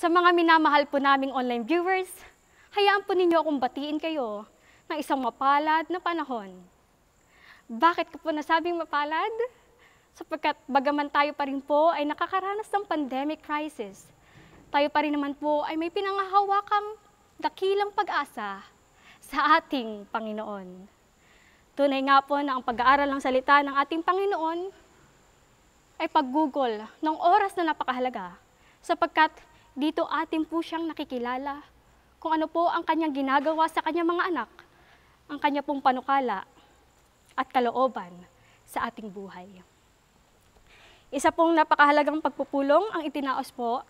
Sa mga minamahal po naming online viewers, hayaan po ninyo akong batiin kayo ng isang mapalad na panahon. Bakit ko po nasabing mapalad? Sapagkat bagaman tayo pa rin po ay nakakaranas ng pandemic crisis, tayo pa rin naman po ay may pinangahawakang dakilang pag-asa sa ating Panginoon. Tunay nga po na ang pag-aaral ng salita ng ating Panginoon ay paggugol ng oras na napakahalaga sapagkat dito atin po siyang nakikilala kung ano po ang kanyang ginagawa sa kanyang mga anak, ang kanya pong panukala at kalooban sa ating buhay. Isa pong napakahalagang pagpupulong ang itinaos po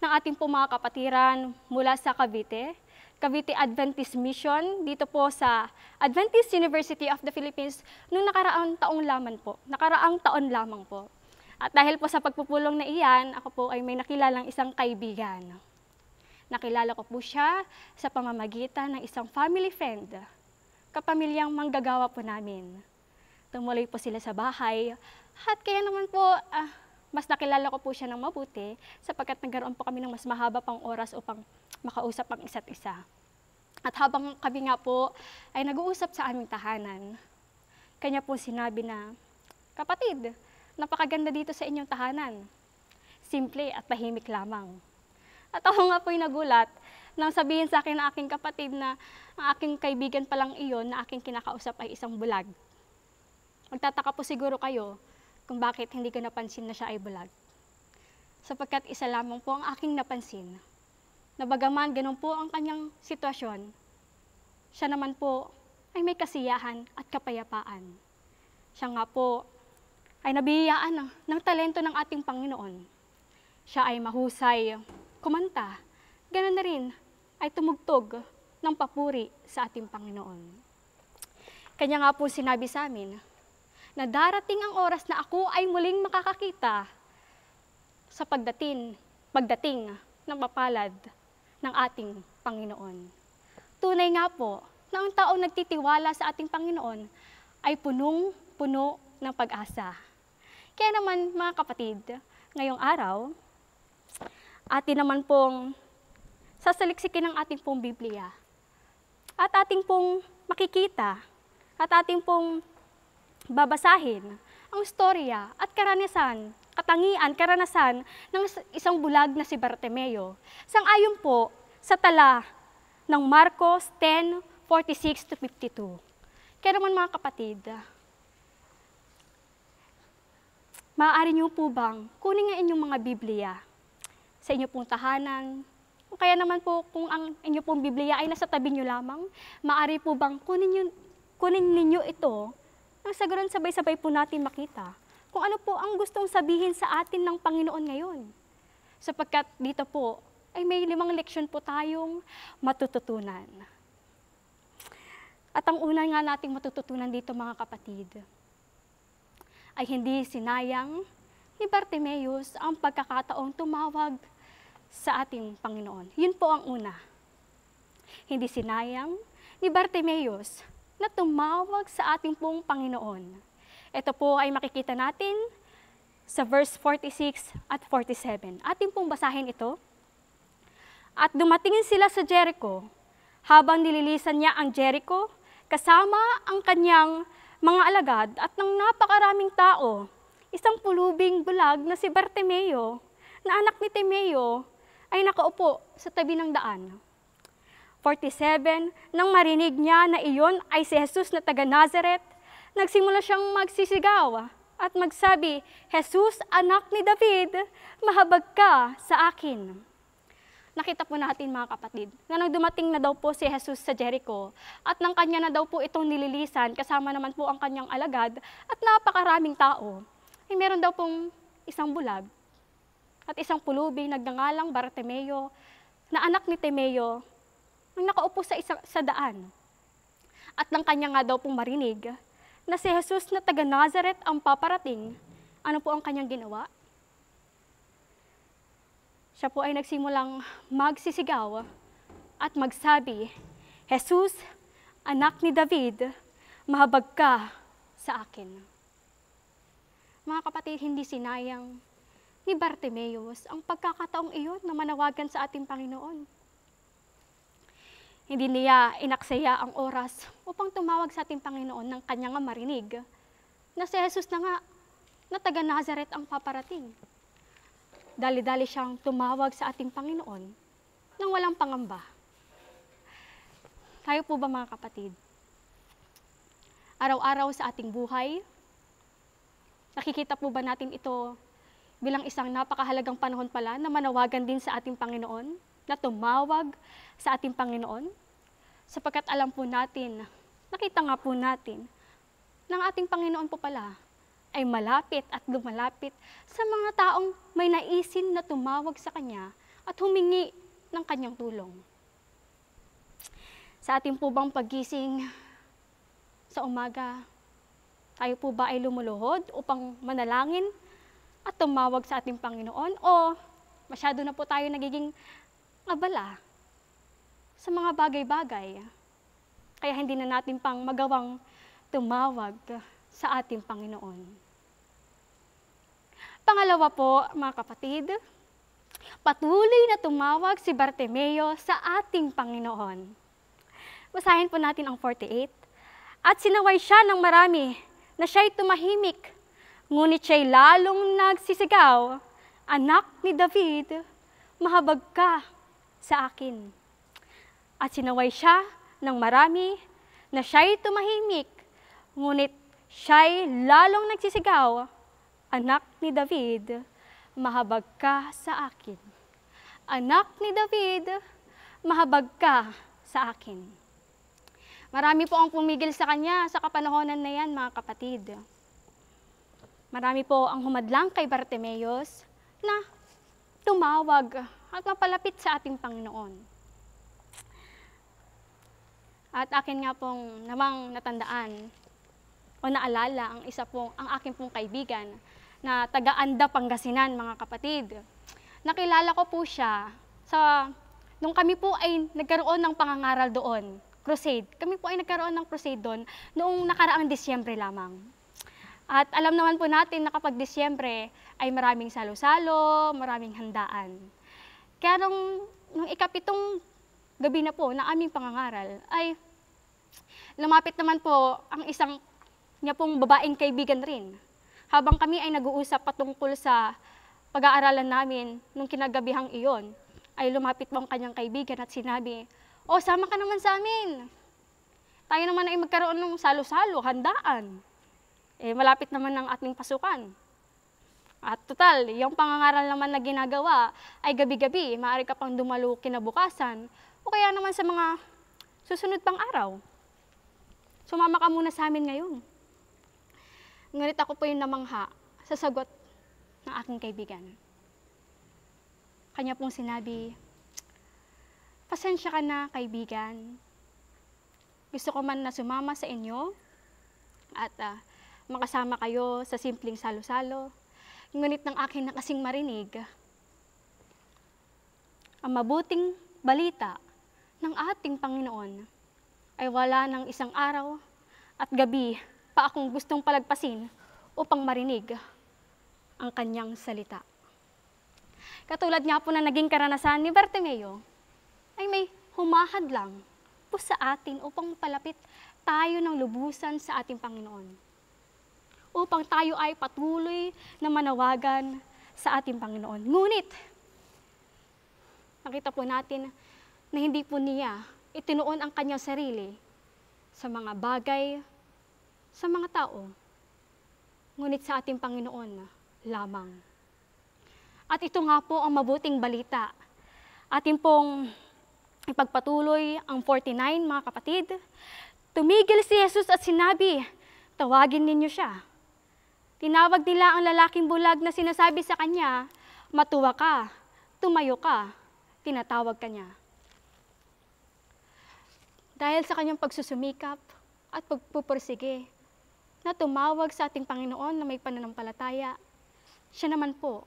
ng ating po mga kapatiran mula sa Cavite, Cavite Adventist Mission dito po sa Adventist University of the Philippines noong nakaraang taong lamang po. Nakaraang taon lamang po. At dahil po sa pagpupulong na iyan, ako po ay may nakilalang isang kaibigan. Nakilala ko po siya sa pamamagitan ng isang family friend, kapamilyang manggagawa po namin. Tumuloy po sila sa bahay, at kaya naman po, ah, mas nakilala ko po siya ng mabuti sapagkat nagkaroon po kami ng mas mahaba pang oras upang makausap ang isa't isa. At habang kami nga po ay nag-uusap sa aming tahanan, kanya po sinabi na, Kapatid, napakaganda dito sa inyong tahanan. Simple at tahimik lamang. At ako nga po'y nagulat nang sabihin sa akin ng aking kapatid na ang aking kaibigan palang iyon na aking kinakausap ay isang bulag. Magtataka po siguro kayo kung bakit hindi ko napansin na siya ay bulag. Sapagkat isa lamang po ang aking napansin na bagaman ganun po ang kanyang sitwasyon, siya naman po ay may kasiyahan at kapayapaan. Siya nga po ay nabihiyaan ng, ng talento ng ating Panginoon. Siya ay mahusay, kumanta, ganoon na rin ay tumugtog ng papuri sa ating Panginoon. Kanya nga po sinabi sa amin na darating ang oras na ako ay muling makakakita sa pagdating, pagdating ng mapalad ng ating Panginoon. Tunay nga po na ang taong nagtitiwala sa ating Panginoon ay punong-puno ng pag-asa. Kaya naman mga kapatid, ngayong araw, atin naman pong sasaliksikin ang ating pong Biblia. At ating pong makikita at ating pong babasahin ang storya at karanasan, katangian, karanasan ng isang bulag na si Bartimeo. Sangayon po sa tala ng Marcos 10:46 to 52. Kaya naman mga kapatid, maaari niyo po bang kunin ang inyong mga Biblia sa inyo pong tahanan? O kaya naman po kung ang inyo pong Biblia ay nasa tabi niyo lamang, maaari po bang kunin niyo kunin ninyo ito nang sa ganun sabay-sabay po natin makita kung ano po ang gustong sabihin sa atin ng Panginoon ngayon. Sapagkat dito po ay may limang leksyon po tayong matututunan. At ang una nga nating matututunan dito mga kapatid, ay hindi sinayang ni Bartimeus ang pagkakataong tumawag sa ating Panginoon. Yun po ang una. Hindi sinayang ni Bartimeus na tumawag sa ating pong Panginoon. Ito po ay makikita natin sa verse 46 at 47. Atin pong basahin ito. At dumatingin sila sa Jericho, habang nililisan niya ang Jericho, kasama ang kanyang mga alagad at ng napakaraming tao, isang pulubing bulag na si Bartimeo, na anak ni Timeo, ay nakaupo sa tabi ng daan. 47, nang marinig niya na iyon ay si Jesus na taga Nazareth, nagsimula siyang magsisigaw at magsabi, Jesus, anak ni David, mahabag ka sa akin nakita po natin mga kapatid, na nang dumating na daw po si Jesus sa Jericho, at nang kanya na daw po itong nililisan, kasama naman po ang kanyang alagad, at napakaraming tao, ay meron daw pong isang bulag, at isang pulubi, nagngangalang Bartimeo, na anak ni Timeo, ang nakaupo sa, isang, sa daan. At nang kanya nga daw pong marinig, na si Jesus na taga Nazareth ang paparating, ano po ang kanyang ginawa? siya po ay nagsimulang magsisigaw at magsabi, Jesus, anak ni David, mahabag ka sa akin. Mga kapatid, hindi sinayang ni Bartimeus ang pagkakataong iyon na manawagan sa ating Panginoon. Hindi niya inaksaya ang oras upang tumawag sa ating Panginoon ng kanyang marinig na si Jesus na nga na taga Nazareth ang paparating dali-dali siyang tumawag sa ating Panginoon nang walang pangamba. Tayo po ba mga kapatid? Araw-araw sa ating buhay, nakikita po ba natin ito bilang isang napakahalagang panahon pala na manawagan din sa ating Panginoon, na tumawag sa ating Panginoon? Sapagkat alam po natin, nakita nga po natin, ng ating Panginoon po pala ay malapit at lumalapit sa mga taong may naisin na tumawag sa Kanya at humingi ng Kanyang tulong. Sa ating po bang pagising sa umaga, tayo po ba ay lumuluhod upang manalangin at tumawag sa ating Panginoon o masyado na po tayo nagiging abala sa mga bagay-bagay kaya hindi na natin pang magawang tumawag sa ating Panginoon. Pangalawa po, mga kapatid, patuloy na tumawag si Bartimeo sa ating Panginoon. Basahin po natin ang 48. At sinaway siya ng marami na siya'y tumahimik, ngunit siya'y lalong nagsisigaw, Anak ni David, mahabag ka sa akin. At sinaway siya ng marami na siya'y tumahimik, ngunit siya'y lalong nagsisigaw, Anak ni David, mahabag ka sa akin. Anak ni David, mahabag ka sa akin. Marami po ang pumigil sa kanya sa kapanahonan na yan, mga kapatid. Marami po ang humadlang kay Bartimeos na tumawag at mapalapit sa ating Panginoon. At akin nga pong namang natandaan o naalala ang isa pong, ang akin pong kaibigan na taga-Anda, Pangasinan, mga kapatid. Nakilala ko po siya sa, nung kami po ay nagkaroon ng pangangaral doon, crusade. Kami po ay nagkaroon ng crusade doon noong nakaraang Disyembre lamang. At alam naman po natin na kapag Disyembre ay maraming salo-salo, maraming handaan. Kaya nung, nung ikapitong gabi na po na aming pangangaral ay lumapit naman po ang isang niya pong babaeng kaibigan rin habang kami ay nag-uusap patungkol sa pag-aaralan namin nung kinagabihang iyon, ay lumapit po ang kanyang kaibigan at sinabi, O, sama ka naman sa amin. Tayo naman ay magkaroon ng salo-salo, handaan. Eh, malapit naman ang ating pasukan. At total, yung pangangaral naman na ginagawa ay gabi-gabi, maaari ka pang dumalo kinabukasan o kaya naman sa mga susunod pang araw. Sumama ka muna sa amin ngayon. Ngunit ako po yung namangha sa sagot ng aking kaibigan. Kanya pong sinabi, Pasensya ka na, kaibigan. Gusto ko man na sumama sa inyo at uh, makasama kayo sa simpleng salo-salo. Ngunit ng akin na kasing marinig, ang mabuting balita ng ating Panginoon ay wala ng isang araw at gabi pa akong gustong palagpasin upang marinig ang kanyang salita. Katulad nga po na naging karanasan ni Bartimeo, ay may humahad lang po sa atin upang palapit tayo ng lubusan sa ating Panginoon. Upang tayo ay patuloy na manawagan sa ating Panginoon. Ngunit, nakita po natin na hindi po niya itinuon ang kanyang sarili sa mga bagay sa mga tao, ngunit sa ating Panginoon lamang. At ito nga po ang mabuting balita. Atin pong ipagpatuloy ang 49, mga kapatid. Tumigil si Jesus at sinabi, tawagin ninyo siya. Tinawag nila ang lalaking bulag na sinasabi sa kanya, matuwa ka, tumayo ka, tinatawag kanya. Dahil sa kanyang pagsusumikap at pagpupursige, na tumawag sa ating Panginoon na may pananampalataya. Siya naman po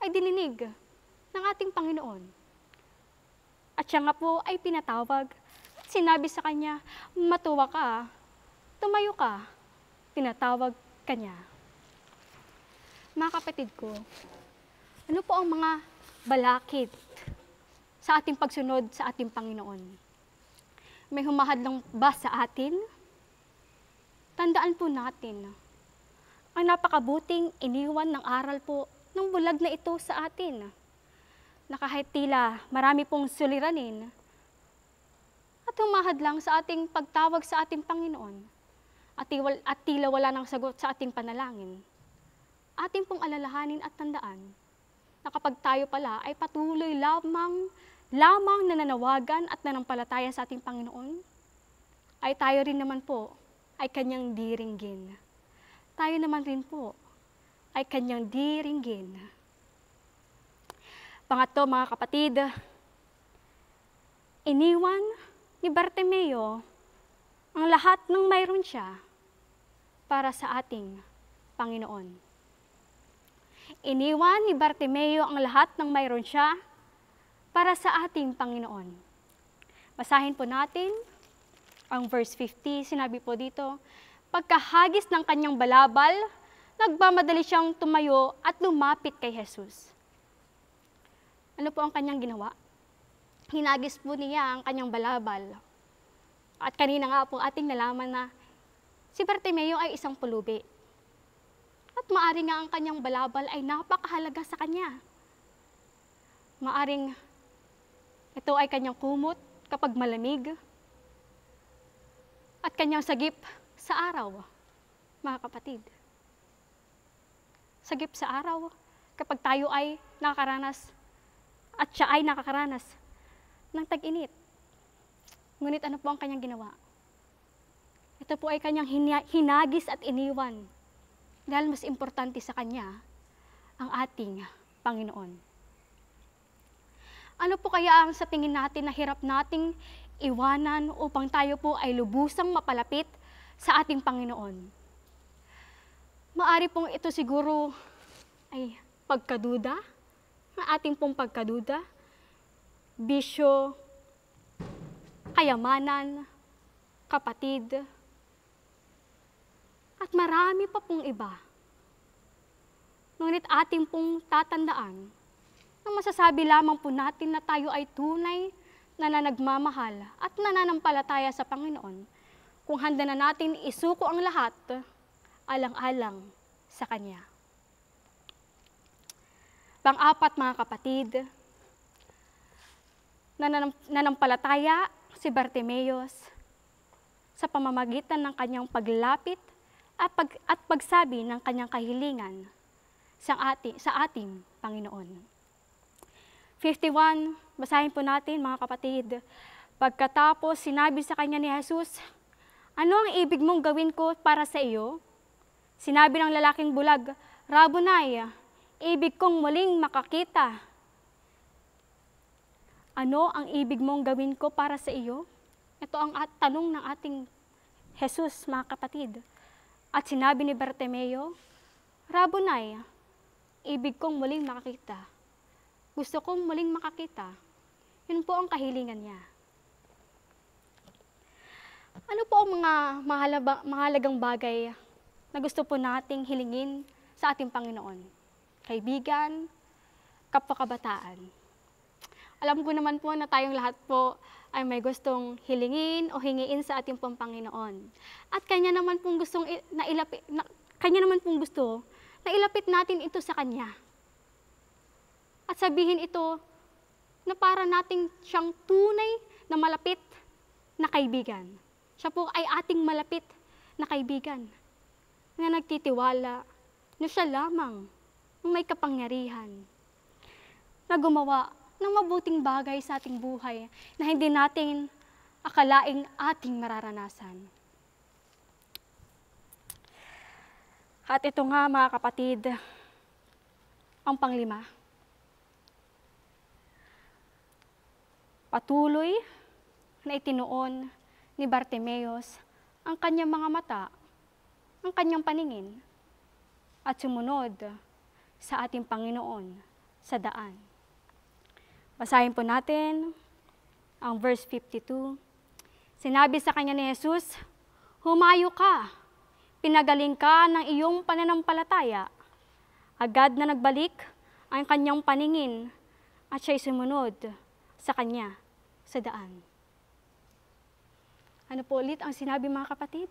ay dininig ng ating Panginoon. At siya nga po ay pinatawag at sinabi sa kanya, matuwa ka, tumayo ka, pinatawag kanya. Mga kapatid ko, ano po ang mga balakid sa ating pagsunod sa ating Panginoon? May humahadlang ba sa atin? tandaan po natin ang napakabuting iniwan ng aral po ng bulag na ito sa atin na kahit tila marami pong suliranin at humahad lang sa ating pagtawag sa ating Panginoon at, at tila wala ng sagot sa ating panalangin. Ating pong alalahanin at tandaan na kapag tayo pala ay patuloy lamang, lamang nananawagan at nanampalataya sa ating Panginoon, ay tayo rin naman po ay kanyang diringgin. Tayo naman rin po ay kanyang diringgin. Pangatlo, mga kapatid, iniwan ni Bartimeo ang lahat ng mayroon siya para sa ating Panginoon. Iniwan ni Bartimeo ang lahat ng mayroon siya para sa ating Panginoon. Basahin po natin ang verse 50, sinabi po dito, Pagkahagis ng kanyang balabal, nagmamadali siyang tumayo at lumapit kay Jesus. Ano po ang kanyang ginawa? Hinagis po niya ang kanyang balabal. At kanina nga po ating nalaman na si Bartimeo ay isang pulubi. At maaring nga ang kanyang balabal ay napakahalaga sa kanya. Maaring ito ay kanyang kumot kapag malamig, at kanyang sagip sa araw, mga kapatid. Sagip sa araw, kapag tayo ay nakakaranas at siya ay nakakaranas ng tag-init. Ngunit ano po ang kanyang ginawa? Ito po ay kanyang hinagis at iniwan dahil mas importante sa kanya ang ating Panginoon. Ano po kaya ang sa tingin natin na hirap nating iwanan upang tayo po ay lubusang mapalapit sa ating Panginoon. Maari pong ito siguro ay pagkaduda, na ating pong pagkaduda, bisyo, kayamanan, kapatid, at marami pa pong iba. Ngunit ating pong tatandaan na masasabi lamang po natin na tayo ay tunay na nagmamahal at nananampalataya sa Panginoon, kung handa na natin isuko ang lahat, alang-alang sa Kanya. Pang-apat mga kapatid, nanampalataya si Bartimeos sa pamamagitan ng kanyang paglapit at, pag, at pagsabi ng kanyang kahilingan sa, ating, sa ating Panginoon. 51, basahin po natin mga kapatid. Pagkatapos sinabi sa kanya ni Jesus, Ano ang ibig mong gawin ko para sa iyo? Sinabi ng lalaking bulag, Rabunay, ibig kong muling makakita. Ano ang ibig mong gawin ko para sa iyo? Ito ang at tanong ng ating Jesus, mga kapatid. At sinabi ni Bartimeo, Rabunay, ibig kong muling makakita. Gusto kong muling makakita. Yun po ang kahilingan niya. Ano po ang mga mahalaba, mahalagang bagay na gusto po nating hilingin sa ating Panginoon? Kaibigan, kapakabataan. Alam ko naman po na tayong lahat po ay may gustong hilingin o hingiin sa ating pong Panginoon. At kanya naman pong gustong nailapit, na, kanya naman pong gusto na ilapit natin ito sa kanya at sabihin ito na para nating siyang tunay na malapit na kaibigan. Siya po ay ating malapit na kaibigan na nagtitiwala na siya lamang ang may kapangyarihan na gumawa ng mabuting bagay sa ating buhay na hindi natin akalaing ating mararanasan. At ito nga mga kapatid, ang panglima. Patuloy na itinuon ni Bartimeos ang kanyang mga mata, ang kanyang paningin, at sumunod sa ating Panginoon sa daan. Basahin po natin ang verse 52. Sinabi sa kanya ni Jesus, Humayo ka, pinagaling ka ng iyong pananampalataya. Agad na nagbalik ang kanyang paningin at siya'y sumunod sa kanya sa daan. Ano po ulit ang sinabi mga kapatid?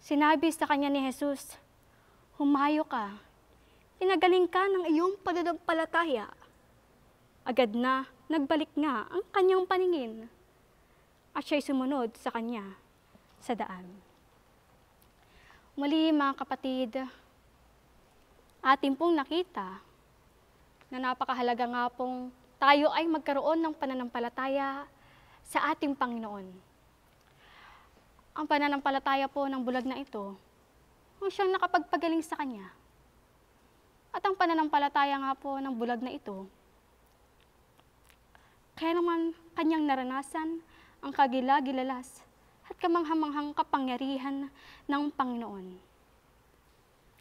Sinabi sa kanya ni Jesus, Humayo ka, pinagaling ka ng iyong pananampalataya. Agad na, nagbalik nga ang kanyang paningin at siya'y sumunod sa kanya sa daan. Muli mga kapatid, atin pong nakita na napakahalaga nga pong tayo ay magkaroon ng pananampalataya sa ating Panginoon. Ang pananampalataya po ng bulag na ito, ang siyang nakapagpagaling sa Kanya. At ang pananampalataya nga po ng bulag na ito, kaya naman kanyang naranasan ang kagilagilalas at kamanghamanghang kapangyarihan ng Panginoon.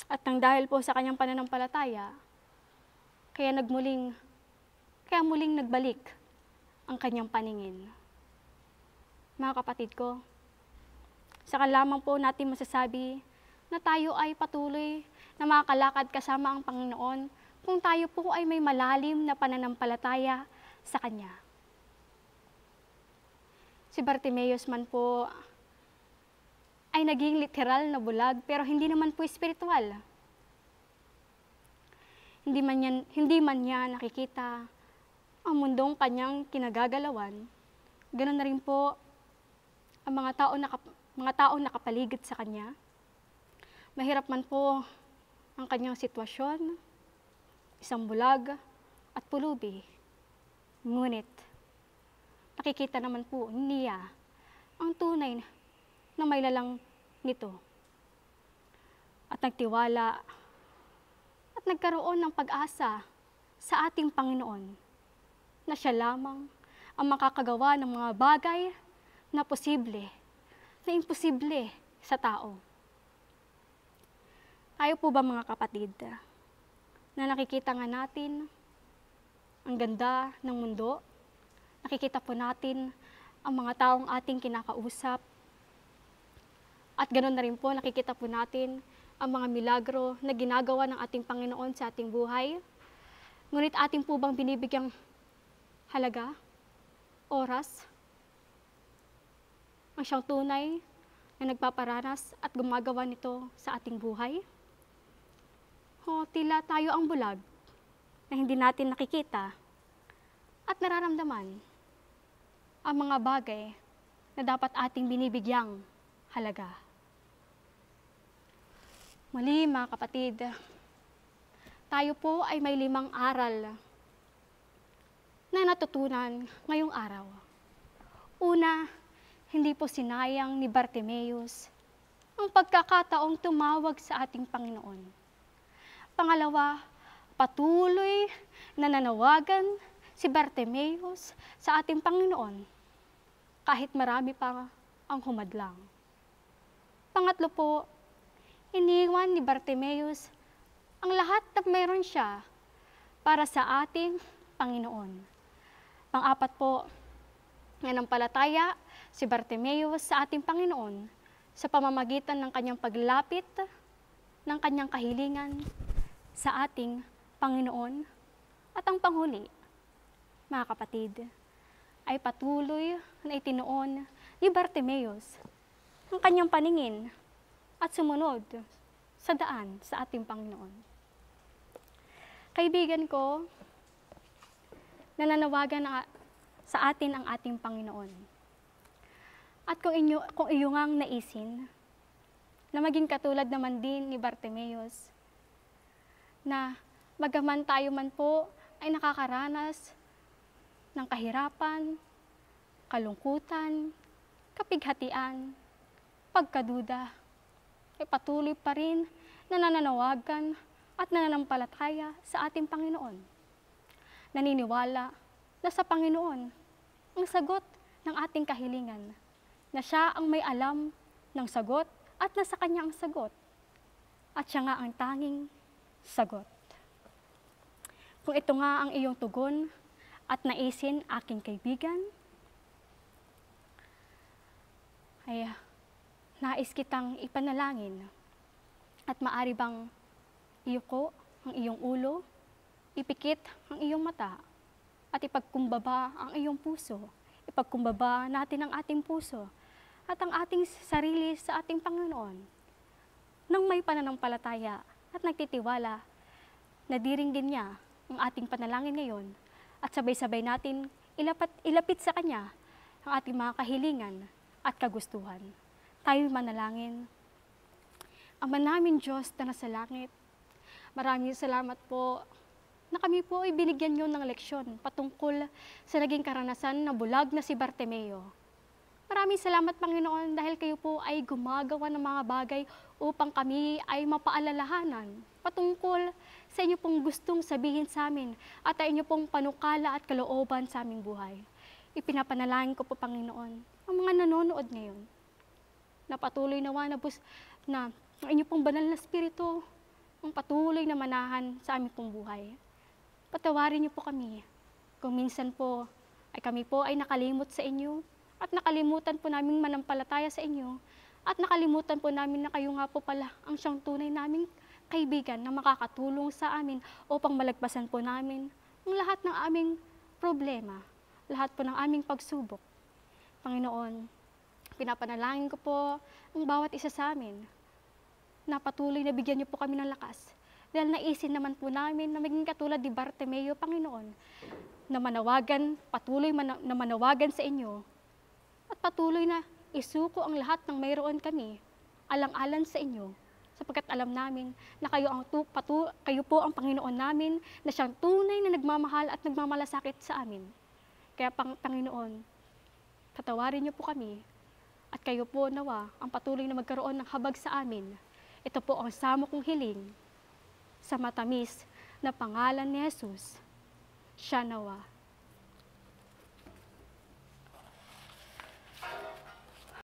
At nang dahil po sa kanyang pananampalataya, kaya nagmuling kaya muling nagbalik ang kanyang paningin. Mga kapatid ko, saka lamang po natin masasabi na tayo ay patuloy na makakalakad kasama ang Panginoon kung tayo po ay may malalim na pananampalataya sa Kanya. Si Bartimeus man po ay naging literal na bulag pero hindi naman po spiritual. Hindi man niya, hindi man niya nakikita ang mundong kanyang kinagagalawan, ganoon na rin po ang mga tao na mga tao na kapaligid sa kanya. Mahirap man po ang kanyang sitwasyon, isang bulag at pulubi. Ngunit, nakikita naman po niya ang tunay na may lalang nito. At nagtiwala at nagkaroon ng pag-asa sa ating Panginoon na siya lamang ang makakagawa ng mga bagay na posible, na imposible sa tao. Tayo po ba mga kapatid na nakikita nga natin ang ganda ng mundo? Nakikita po natin ang mga taong ating kinakausap. At ganoon na rin po, nakikita po natin ang mga milagro na ginagawa ng ating Panginoon sa ating buhay. Ngunit ating po bang binibigyang halaga, oras, ang siyang tunay na nagpaparanas at gumagawa nito sa ating buhay. O tila tayo ang bulag na hindi natin nakikita at nararamdaman ang mga bagay na dapat ating binibigyang halaga. Muli mga kapatid, tayo po ay may limang aral na natutunan ngayong araw. Una, hindi po sinayang ni Bartimeus ang pagkakataong tumawag sa ating Panginoon. Pangalawa, patuloy na nanawagan si Bartimeus sa ating Panginoon kahit marami pa ang humadlang. Pangatlo po, iniwan ni Bartimeus ang lahat na mayroon siya para sa ating Panginoon. Pang-apat po, palataya si Bartimeus sa ating Panginoon sa pamamagitan ng kanyang paglapit ng kanyang kahilingan sa ating Panginoon. At ang panghuli, mga kapatid, ay patuloy na itinoon ni Bartimeus ang kanyang paningin at sumunod sa daan sa ating Panginoon. Kaibigan ko, nananawagan na sa atin ang ating Panginoon. At kung, inyo, kung iyo ngang naisin, na maging katulad naman din ni Bartimeus, na magaman tayo man po ay nakakaranas ng kahirapan, kalungkutan, kapighatian, pagkaduda, ay patuloy pa rin na nananawagan at nananampalataya sa ating Panginoon naniniwala na sa Panginoon ang sagot ng ating kahilingan, na siya ang may alam ng sagot at nasa kanya ang sagot, at siya nga ang tanging sagot. Kung ito nga ang iyong tugon at naisin aking kaibigan, ay nais kitang ipanalangin at maari bang iyuko ang iyong ulo Ipikit ang iyong mata at ipagkumbaba ang iyong puso. Ipagkumbaba natin ang ating puso at ang ating sarili sa ating Panginoon. Nang may pananampalataya at nagtitiwala, nadiring din niya ang ating panalangin ngayon at sabay-sabay natin ilapat, ilapit sa Kanya ang ating mga kahilingan at kagustuhan. Tayo manalangin. Ama namin Diyos na nasa langit, maraming salamat po na kami po ay binigyan niyo ng leksyon patungkol sa naging karanasan na bulag na si Bartimeo. Maraming salamat Panginoon dahil kayo po ay gumagawa ng mga bagay upang kami ay mapaalalahanan patungkol sa inyo pong gustong sabihin sa amin at ay inyo pong panukala at kalooban sa aming buhay. Ipinapanalangin ko po Panginoon ang mga nanonood ngayon na patuloy nawa na, bus, na ang inyo pong banal na spirito ang patuloy na manahan sa aming pong buhay. Patawarin niyo po kami kung minsan po ay kami po ay nakalimot sa inyo at nakalimutan po namin manampalataya sa inyo at nakalimutan po namin na kayo nga po pala ang siyang tunay naming kaibigan na makakatulong sa amin upang malagpasan po namin ang lahat ng aming problema, lahat po ng aming pagsubok. Panginoon, pinapanalangin ko po ang bawat isa sa amin na patuloy na bigyan niyo po kami ng lakas dahil naisin naman po namin na maging katulad ni Bartimeo, Panginoon, na manawagan, patuloy man, na manawagan sa inyo at patuloy na isuko ang lahat ng mayroon kami alang-alan sa inyo sapagkat alam namin na kayo, ang tu, patu, kayo po ang Panginoon namin na siyang tunay na nagmamahal at nagmamalasakit sa amin. Kaya pang, Panginoon, patawarin niyo po kami at kayo po nawa ang patuloy na magkaroon ng habag sa amin. Ito po ang samo kong hiling sa matamis na pangalan ni Jesus, siya nawa